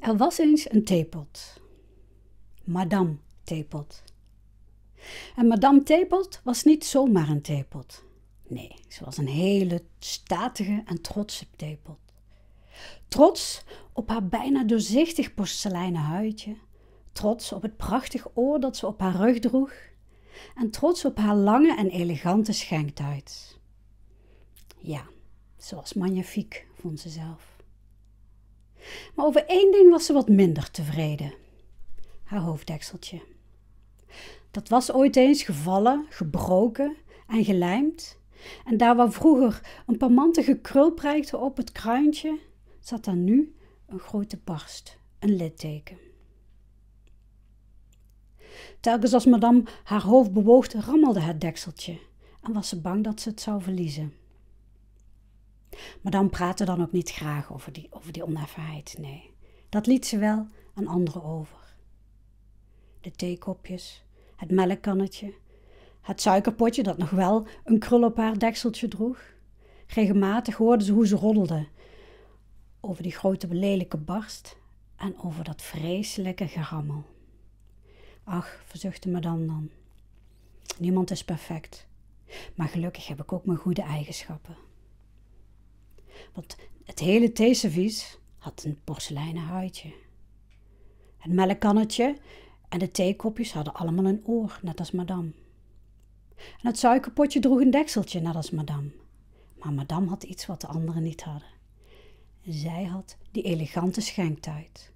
Er was eens een theepot. Madame Theepot. En Madame Theepot was niet zomaar een theepot. Nee, ze was een hele statige en trotse theepot. Trots op haar bijna doorzichtig porseleinen huidje, trots op het prachtig oor dat ze op haar rug droeg en trots op haar lange en elegante schenktuit. Ja, ze was magnifiek, vond ze zelf. Maar over één ding was ze wat minder tevreden: haar hoofddekseltje. Dat was ooit eens gevallen, gebroken en gelijmd. En daar waar vroeger een paar mantige krul prijkte op het kruintje, zat daar nu een grote barst, een litteken. Telkens als madame haar hoofd bewoog, rammelde het dekseltje en was ze bang dat ze het zou verliezen. Maar dan praatte dan ook niet graag over die, over die oneffenheid, nee. Dat liet ze wel aan anderen over. De theekopjes, het melkkannetje, het suikerpotje dat nog wel een krul op haar dekseltje droeg. Regelmatig hoorden ze hoe ze roddelde over die grote lelijke barst en over dat vreselijke gerammel. Ach, verzuchtte madame dan. Niemand is perfect, maar gelukkig heb ik ook mijn goede eigenschappen want het hele theeservies had een porseleinen huidje. Het melkkannetje en de theekopjes hadden allemaal een oor, net als madame. En het suikerpotje droeg een dekseltje, net als madame. Maar madame had iets wat de anderen niet hadden. Zij had die elegante schenktuit.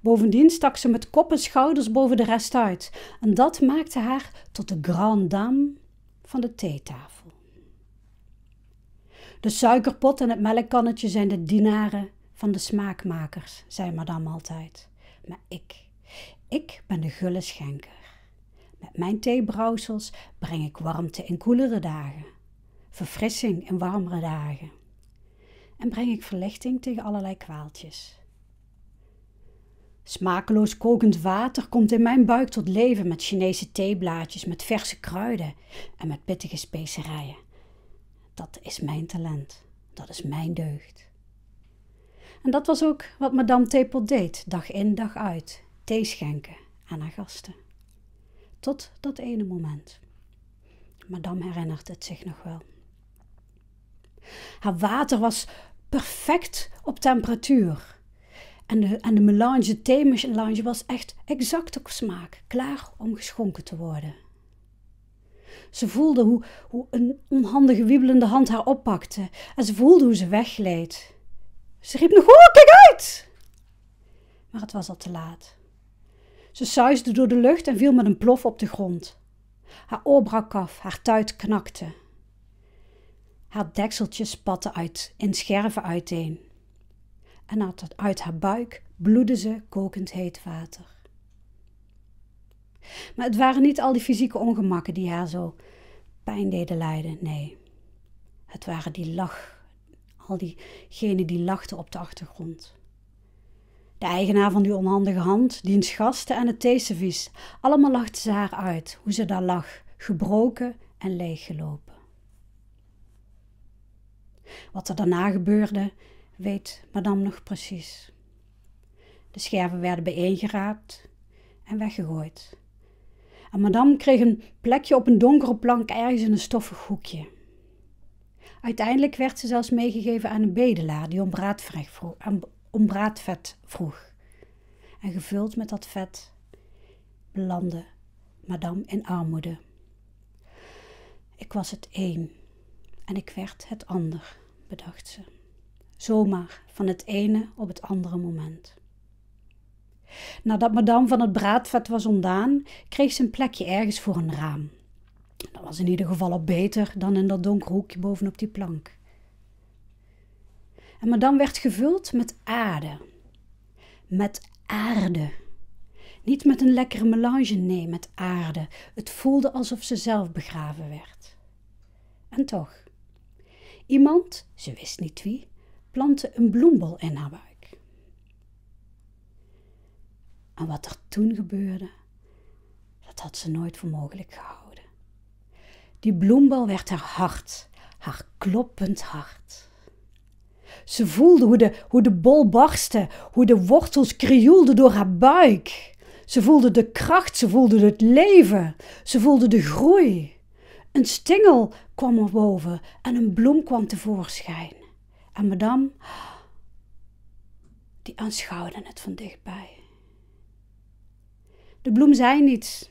Bovendien stak ze met kop en schouders boven de rest uit, en dat maakte haar tot de grande dame van de theetafel. De suikerpot en het melkkannetje zijn de dinaren van de smaakmakers, zei madame altijd. Maar ik, ik ben de gulle schenker. Met mijn theebrouwsels breng ik warmte in koelere dagen, verfrissing in warmere dagen. En breng ik verlichting tegen allerlei kwaaltjes. Smakeloos kokend water komt in mijn buik tot leven met Chinese theeblaadjes, met verse kruiden en met pittige specerijen dat is mijn talent, dat is mijn deugd. En dat was ook wat Madame Tepel deed, dag in dag uit, thee schenken aan haar gasten. Tot dat ene moment. Madame herinnert het zich nog wel. Haar water was perfect op temperatuur. En de, en de melange, thee-melange, was echt exact op smaak, klaar om geschonken te worden. Ze voelde hoe, hoe een onhandige wiebelende hand haar oppakte en ze voelde hoe ze weggleed. Ze riep nog, oh, kijk uit! Maar het was al te laat. Ze suisde door de lucht en viel met een plof op de grond. Haar oor brak af, haar tuit knakte. Haar dekseltjes spatte uit, in scherven uiteen. En uit haar buik bloedde ze kokend heet water. Maar het waren niet al die fysieke ongemakken die haar zo pijn deden lijden. Nee, het waren die lach, al diegenen die lachten op de achtergrond. De eigenaar van die onhandige hand, diens gasten en het theeservies. Allemaal lachten ze haar uit, hoe ze daar lag, gebroken en leeggelopen. Wat er daarna gebeurde, weet madame nog precies. De scherven werden bijeengeraapt en weggegooid. En madame kreeg een plekje op een donkere plank ergens in een stoffig hoekje. Uiteindelijk werd ze zelfs meegegeven aan een bedelaar die om braadvet vroeg, om braadvet vroeg. En gevuld met dat vet belandde madame in armoede. Ik was het een en ik werd het ander, bedacht ze. Zomaar van het ene op het andere moment. Nadat madame van het braadvet was ontdaan, kreeg ze een plekje ergens voor een raam. Dat was in ieder geval al beter dan in dat donkere hoekje bovenop die plank. En madame werd gevuld met aarde. Met aarde. Niet met een lekkere melange, nee, met aarde. Het voelde alsof ze zelf begraven werd. En toch, iemand, ze wist niet wie, plantte een bloembol in haar buik. Maar wat er toen gebeurde, dat had ze nooit voor mogelijk gehouden. Die bloembal werd haar hart, haar kloppend hart. Ze voelde hoe de, hoe de bol barstte, hoe de wortels krioelden door haar buik. Ze voelde de kracht, ze voelde het leven, ze voelde de groei. Een stingel kwam er boven en een bloem kwam tevoorschijn. En madame, die aanschouwde het van dichtbij. De bloem zei niets,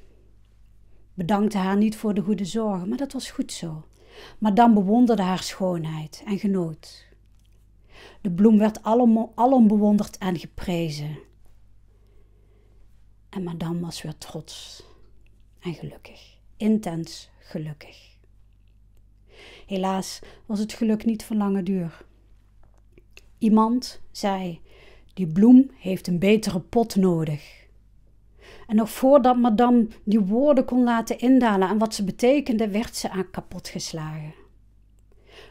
bedankte haar niet voor de goede zorgen, maar dat was goed zo. Madame bewonderde haar schoonheid en genoot. De bloem werd alom, bewonderd en geprezen. En madame was weer trots en gelukkig, intens gelukkig. Helaas was het geluk niet van lange duur. Iemand zei: Die bloem heeft een betere pot nodig. En nog voordat madame die woorden kon laten indalen en wat ze betekende, werd ze aan kapot geslagen.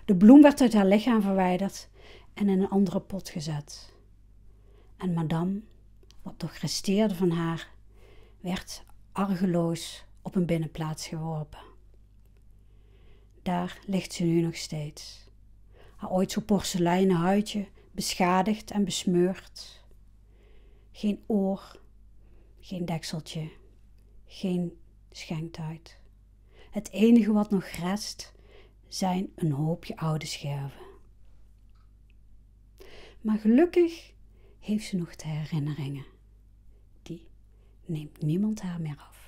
De bloem werd uit haar lichaam verwijderd en in een andere pot gezet. En madame, wat nog resteerde van haar, werd argeloos op een binnenplaats geworpen. Daar ligt ze nu nog steeds. Haar ooit zo porseleinen huidje beschadigd en besmeurd. Geen oor, geen dekseltje, geen schenktijd. Het enige wat nog rest zijn een hoopje oude scherven. Maar gelukkig heeft ze nog de herinneringen. Die neemt niemand haar meer af.